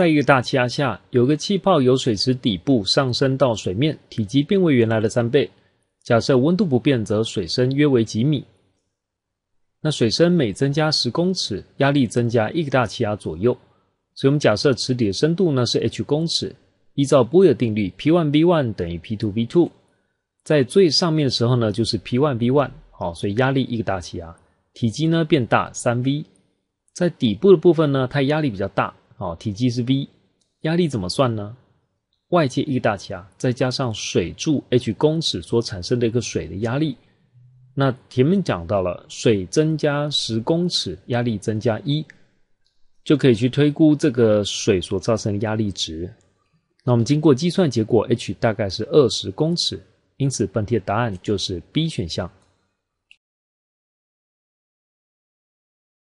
在一个大气压下，有个气泡由水池底部上升到水面，体积变为原来的三倍。假设温度不变，则水深约为几米？那水深每增加十公尺，压力增加一个大气压左右。所以，我们假设池底的深度呢是 h 公尺。依照波的尔定律 p one o v e 等于 p two t v o 在最上面的时候呢，就是 p one o v e 好，所以压力一个大气压，体积呢变大三 v。在底部的部分呢，它压力比较大。好，体积是 V，压力怎么算呢？外界一个大气压，再加上水柱 h 公尺所产生的一个水的压力。那前面讲到了，水增加十公尺，压力增加一，就可以去推估这个水所造成的压力值。那我们经过计算，结果 h 大概是二十公尺，因此本题的答案就是 B 选项。